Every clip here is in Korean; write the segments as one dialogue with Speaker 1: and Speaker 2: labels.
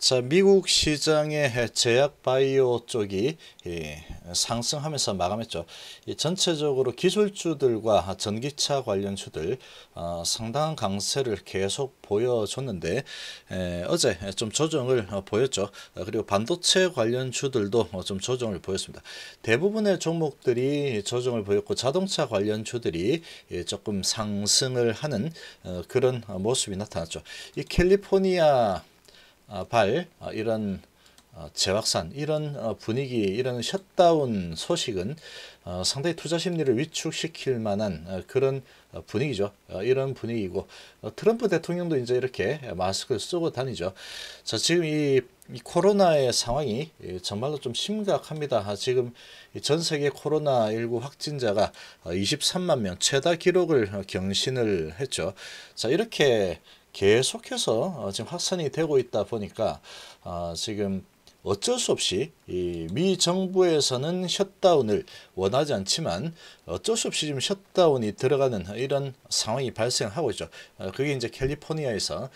Speaker 1: 자, 미국 시장의 제약 바이오 쪽이 예, 상승하면서 마감했죠. 전체적으로 기술주들과 전기차 관련주들 어, 상당한 강세를 계속 보여줬는데 어제 좀 조정을 어, 보였죠. 그리고 반도체 관련주들도 어, 좀 조정을 보였습니다. 대부분의 종목들이 조정을 보였고 자동차 관련주들이 예, 조금 상승을 하는 어, 그런 모습이 나타났죠. 이 캘리포니아 어, 발 어, 이런 어, 재확산 이런 분위기 이런 셧다운 소식은 상당히 투자 심리를 위축시킬 만한 그런 분위기죠. 이런 분위기고 트럼프 대통령도 이제 이렇게 마스크를 쓰고 다니죠. 자 지금 이, 코로나의 상황이 정말로 좀 심각합니다. 아, 지금 전 세계 코로나19 확진자가 23만 명 최다 기록을 경신을 했죠. 자 이렇게 계속해서 어, 지금 확산이 되고 있다 보니까 어, 지금 어쩔 수 없이 이미 정부에서는 셧다운을 원하지 않지만 어쩔 수 없이 지금 셧다운이 들어가는 이런 상황이 발생하고 있죠. 어, 그게 이제 캘리포니아에서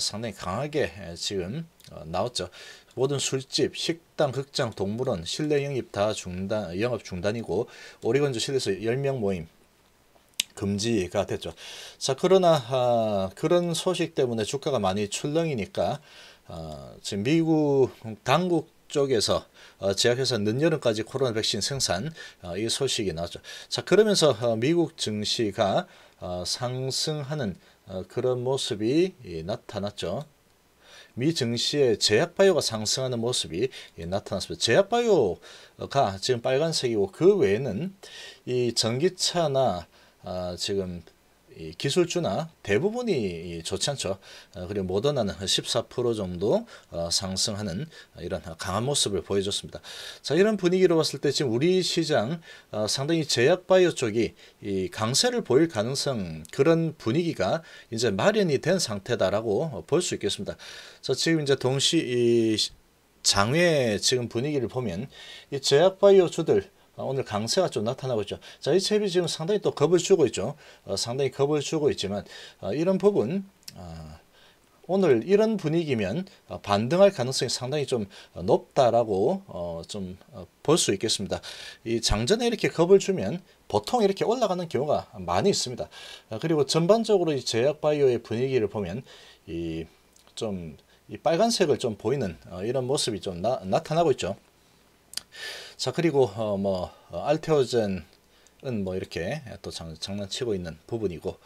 Speaker 1: 상당히 강하게 지금 나왔죠. 모든 술집, 식당, 극장, 동물원, 실내 영입 다 중단, 영업 중단이고 오리건주 실에서 10명 모임, 금지가 됐죠. 자 그러나 아, 그런 소식 때문에 주가가 많이 출렁이니까 아, 지금 미국 당국 쪽에서 어, 제약회사 늦여름까지 코로나 백신 생산 어, 이 소식이 나왔죠. 자 그러면서 어, 미국 증시가 어, 상승하는 어, 그런 모습이 예, 나타났죠. 미 증시의 제약바이오가 상승하는 모습이 예, 나타났습니다. 제약바이오가 지금 빨간색이고 그 외에는 이 전기차나 아, 지금 이 기술주나 대부분이 좋지 않죠. 아, 그리고 모더나는 14% 정도 어, 상승하는 이런 강한 모습을 보여줬습니다. 자, 이런 분위기로 봤을 때 지금 우리 시장 어, 상당히 제약바이오 쪽이 이 강세를 보일 가능성 그런 분위기가 이제 마련이 된 상태다라고 볼 수 있겠습니다. 자, 지금 이제 동시 이 장외 지금 분위기를 보면 이 제약바이오 주들 아, 오늘 강세가 좀 나타나고 있죠. 자, 이 챕이 지금 상당히 또 겁을 주고 있죠. 어, 상당히 겁을 주고 있지만 어, 이런 부분 어, 오늘 이런 분위기면 어, 반등할 가능성이 상당히 좀 높다라고 어, 좀볼수 어, 있겠습니다. 이 장전에 이렇게 겁을 주면 보통 이렇게 올라가는 경우가 많이 있습니다. 그리고 전반적으로 이 제약바이오의 분위기를 보면 이 좀 이 빨간색을 좀 보이는 이런 모습이 좀 나, 나타나고 있죠. 자 그리고 어, 뭐 어, 알테오젠은 뭐 이렇게 또 장, 난치고 있는 부분이고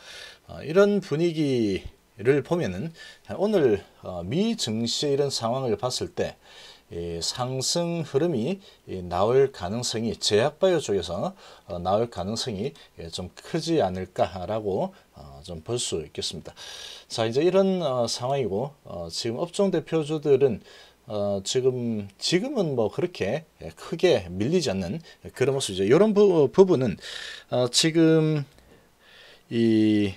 Speaker 1: 어, 이런 분위기를 보면은 오늘 어, 미 증시의 이런 상황을 봤을 때 이, 상승 흐름이 이, 나올 가능성이 제약바이오 쪽에서 어, 나올 가능성이 예, 좀 크지 않을까라고 어, 좀 볼 수 있겠습니다. 자 이제 이런 어, 상황이고 어, 지금 업종 대표주들은 어, 지금 지금은 뭐 그렇게 예, 크게 밀리지 않는 그런 모습이죠. 이런 부, 분은 어, 지금 이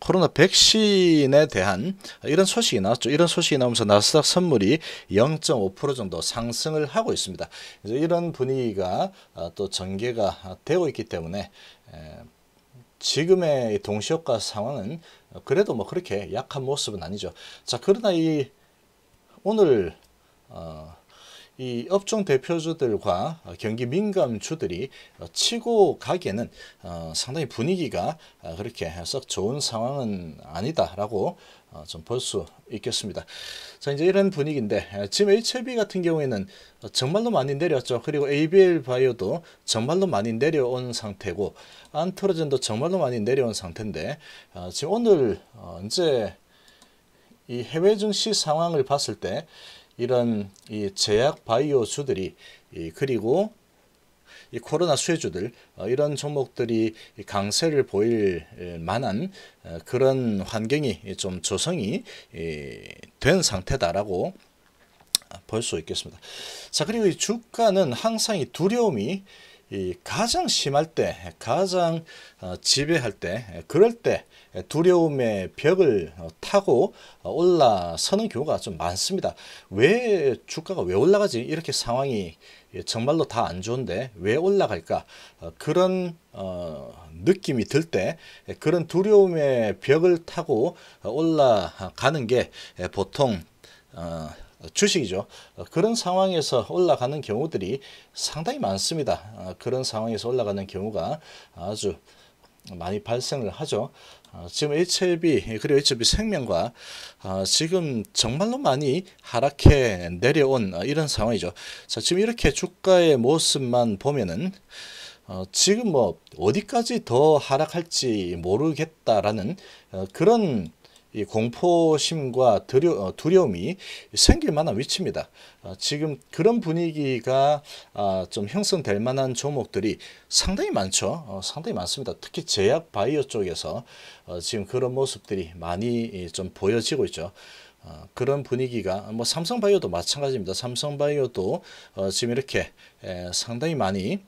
Speaker 1: 코로나 백신에 대한 이런 소식이 나왔죠. 이런 소식이 나오면서 나스닥 선물이 0.5% 정도 상승을 하고 있습니다. 그래서 이런 분위기가 어, 또 전개가 되고 있기 때문에 지금의 동시효과 상황은 그래도 뭐 그렇게 약한 모습은 아니죠. 자, 그러나 이 오늘 어, 이 업종 대표주들과 경기 민감주들이 치고 가기에는 어, 상당히 분위기가 어, 그렇게 썩 좋은 상황은 아니다라고 어, 좀볼 수 있겠습니다. 자 이제 이런 분위기인데 지금 HLB 같은 경우에는 정말로 많이 내렸죠. 그리고 ABL 바이오도 정말로 많이 내려온 상태고 안트로젠도 정말로 많이 내려온 상태인데 지금 오늘 이제 이 해외 증시 상황을 봤을 때 이런 이 제약 바이오주들이 이 그리고 이 코로나 수혜주들 어 이런 종목들이 강세를 보일 만한 어 그런 환경이 좀 조성이 이 된 상태다라고 볼 수 있겠습니다. 자 그리고 이 주가는 항상 이 두려움이 이 가장 심할 때, 가장 어, 지배할 때, 그럴 때 두려움의 벽을 어, 타고 어, 올라서는 경우가 좀 많습니다. 왜 주가가 왜 올라가지? 이렇게 상황이 예, 정말로 다 안 좋은데 왜 올라갈까? 그런 느낌이 들때 예, 그런 두려움의 벽을 타고 올라가는 게 예, 보통 어, 주식이죠. 어, 그런 상황에서 올라가는 경우들이 상당히 많습니다. 어, 그런 상황에서 올라가는 경우가 아주 많이 발생을 하죠. 지금 HLB 그리고 HLB 생명과 지금 정말로 많이 하락해 내려온 이런 상황이죠. 자, 지금 이렇게 주가의 모습만 보면은 지금 뭐 어디까지 더 하락할지 모르겠다라는 그런 이 공포심과 두려, 어, 두려움이 생길 만한 위치입니다. 어, 지금 그런 분위기가 아, 좀 형성될 만한 종목들이 상당히 많죠. 어, 상당히 많습니다. 특히 제약 바이오 쪽에서 지금 그런 모습들이 많이 좀 보여지고 있죠. 어, 그런 분위기가 뭐 삼성바이오도 마찬가지입니다. 삼성바이오도 어, 지금 이렇게 에, 상당히 많이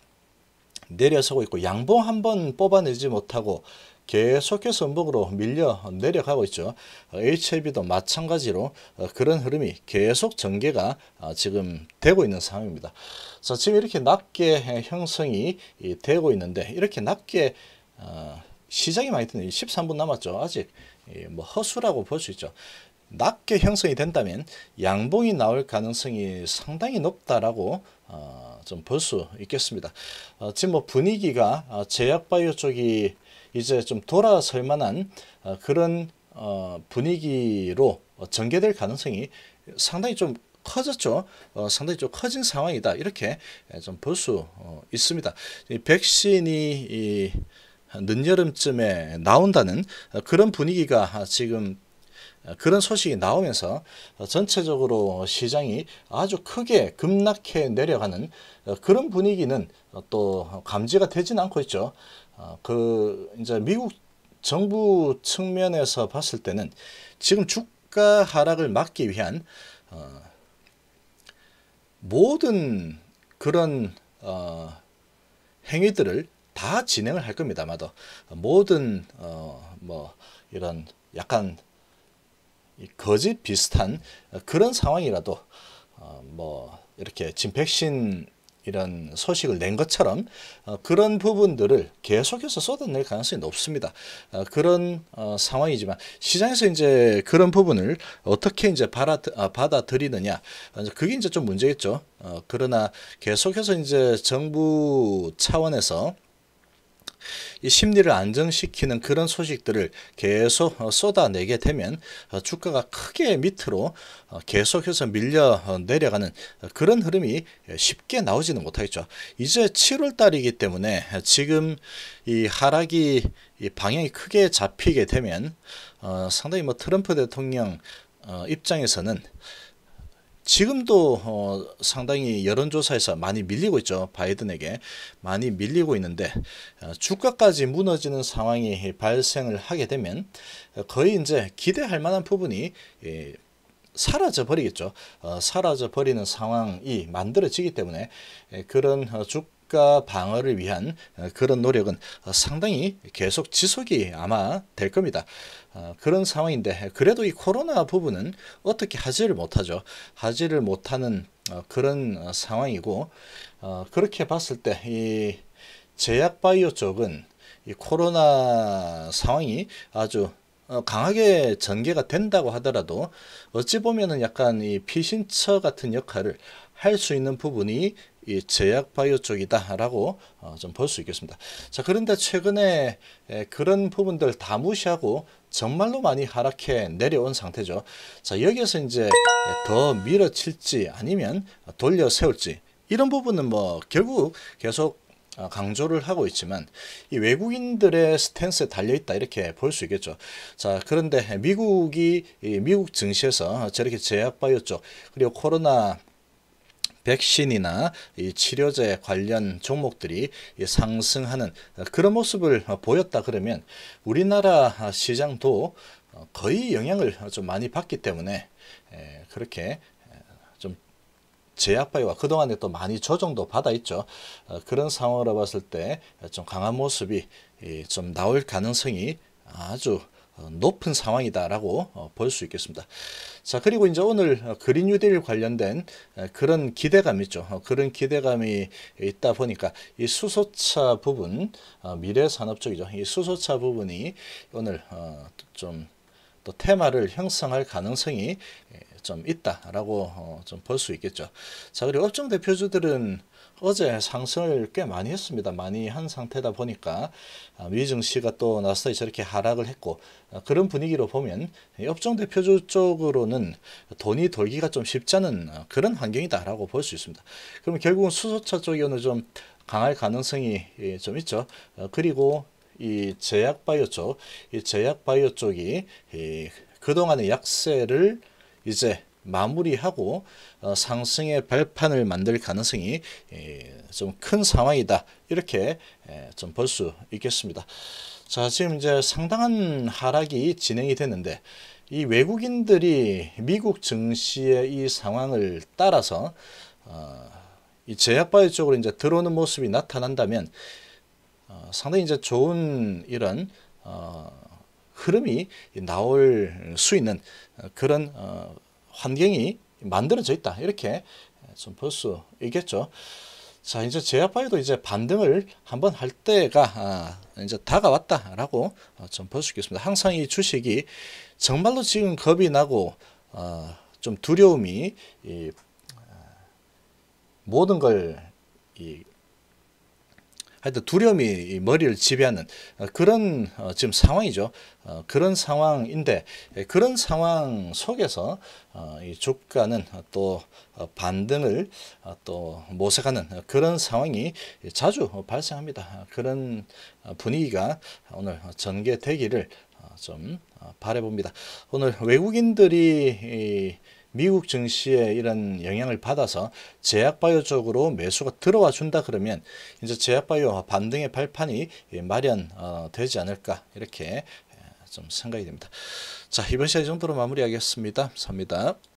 Speaker 1: 내려서고 있고 양봉 한번 뽑아내지 못하고 계속해서 음봉으로 밀려 내려가고 있죠. HIV도 마찬가지로 어, 그런 흐름이 계속 전개가 어, 지금 되고 있는 상황입니다. 자, 지금 이렇게 낮게 형성이 되고 있는데 이렇게 낮게 어, 시작이 많이 드는 13분 남았죠. 아직 뭐 허수라고 볼 수 있죠. 낮게 형성이 된다면 양봉이 나올 가능성이 상당히 높다라고 어, 좀볼 수 있겠습니다. 어, 지금 뭐 분위기가 제약바이오 쪽이 이제 좀 돌아설 만한 어, 그런 어, 분위기로 전개될 가능성이 상당히 좀 커졌죠. 어, 상당히 좀 커진 상황이다. 이렇게 예, 좀볼수 어, 있습니다. 이 백신이 이 늦여름쯤에 나온다는 그런 분위기가 지금 그런 소식이 나오면서 전체적으로 시장이 아주 크게 급락해 내려가는 그런 분위기는 또 감지가 되진 않고 있죠. 어, 그 이제 미국 정부 측면에서 봤을 때는 지금 주가 하락을 막기 위한 어, 모든 그런 어, 행위들을 다 진행을 할 겁니다. 아마도 모든 어, 뭐 이런 약간 거짓 비슷한 그런 상황이라도 어, 뭐 이렇게 진백신 이런 소식을 낸 것처럼 어, 그런 부분들을 계속해서 쏟아낼 가능성이 높습니다. 어, 그런 어, 상황이지만 시장에서 이제 그런 부분을 어떻게 이제 아, 받아들이느냐 그게 이제 좀 문제겠죠. 그러나 계속해서 이제 정부 차원에서 이 심리를 안정시키는 그런 소식들을 계속 어, 쏟아내게 되면 어, 주가가 크게 밑으로 어, 계속해서 밀려 내려가는 그런 흐름이 쉽게 나오지는 못하겠죠. 이제 7월 달이기 때문에 지금 이 하락이 이 방향이 크게 잡히게 되면 상당히 뭐 트럼프 대통령 입장에서는 지금도 어, 상당히 여론조사에서 많이 밀리고 있죠. 바이든에게 많이 밀리고 있는데 어, 주가까지 무너지는 상황이 발생을 하게 되면 거의 이제 기대할 만한 부분이 예, 사라져 버리겠죠. 어, 사라져 버리는 상황이 만들어지기 때문에 예, 그런 어, 주 물가 방어를 위한 어, 그런 노력은 어, 상당히 계속 지속이 아마 될 겁니다. 어, 그런 상황인데 그래도 이 코로나 부분은 어떻게 하지를 못하죠. 하지를 못하는 그런 상황이고 그렇게 봤을 때 이 제약 바이오 쪽은 이 코로나 상황이 아주 강하게 전개가 된다고 하더라도 어찌 보면은 약간 이 피신처 같은 역할을 할 수 있는 부분이 이 제약 바이오 쪽이다라고 어, 좀볼 수 있겠습니다. 자 그런데 최근에 에, 그런 부분들 다 무시하고 정말로 많이 하락해 내려온 상태죠. 자 여기에서 이제 더 밀어칠지 아니면 돌려 세울지 이런 부분은 뭐 결국 계속 어, 강조를 하고 있지만 이 외국인들의 스탠스에 달려 있다 이렇게 볼 수 있겠죠. 자 그런데 미국이 미국 증시에서 저렇게 제약 바이오 쪽 그리고 코로나 백신이나 이 치료제 관련 종목들이 상승하는 그런 모습을 보였다 그러면 우리나라 시장도 거의 영향을 좀 많이 받기 때문에 그렇게 좀제약바이와 그동안에 또 많이 조정도 받아 있죠. 어, 그런 상황으로 봤을 때 좀 강한 모습이 좀 나올 가능성이 아주 어, 높은 상황이다라고 어, 볼수 있겠습니다. 자 그리고 이제 오늘 어, 그린 뉴딜 관련된 그런 기대감 있죠. 그런 기대감이 있다 보니까 이 수소차 부분 미래 산업 쪽이죠. 이 수소차 부분이 오늘 좀 또 테마를 형성할 가능성이 예, 좀 있다라고 좀 볼 수 있겠죠. 자 그리고 업종 대표주들은 어제 상승을 꽤 많이 했습니다. 많이 한 상태다 보니까 위증시가또나서이 아, 저렇게 하락을 했고 아, 그런 분위기로 보면 업종 대표주 쪽으로는 돈이 돌기가 좀 쉽자는 지 아, 그런 환경이다라고 볼 수 있습니다. 그럼 결국은 수소차 쪽이 오늘 좀 강할 가능성이 예, 좀 있죠. 그리고 이 제약바이오 쪽, 이 제약바이오 쪽이 그동안의 약세를 이제 마무리하고 어, 상승의 발판을 만들 가능성이 예, 좀큰 상황이다 이렇게 예, 좀볼 수 있겠습니다. 자 지금 이제 상당한 하락이 진행이 됐는데 이 외국인들이 미국 증시의 이 상황을 따라서 어, 이제약바이 쪽으로 이제 들어오는 모습이 나타난다면 어, 상당히 이제 좋은 이런 어, 흐름이 나올 수 있는 어, 그런 어, 환경이 만들어져 있다. 이렇게 좀 볼 수 있겠죠. 자, 이제 제아파이도 이제 반등을 한번 할 때가 아, 이제 다가왔다라고 어, 좀볼 수 있겠습니다. 항상 이 주식이 정말로 지금 겁이 나고 어, 좀 두려움이 이, 아, 모든 걸이 하여튼 두려움이 머리를 지배하는 어, 그런 어, 지금 상황이죠. 어, 그런 상황인데 예, 그런 상황 속에서 이 주가는 또 반등을 또 모색하는 그런 상황이 자주 발생합니다. 그런 분위기가 오늘 전개되기를 좀 바래봅니다. 오늘 외국인들이 미국 증시에 이런 영향을 받아서 제약바이오 쪽으로 매수가 들어와 준다 그러면 이제 제약바이오 반등의 발판이 마련되지 어, 않을까 이렇게 좀 생각이 됩니다. 자 이번 시간 이 정도로 마무리하겠습니다. 감사합니다.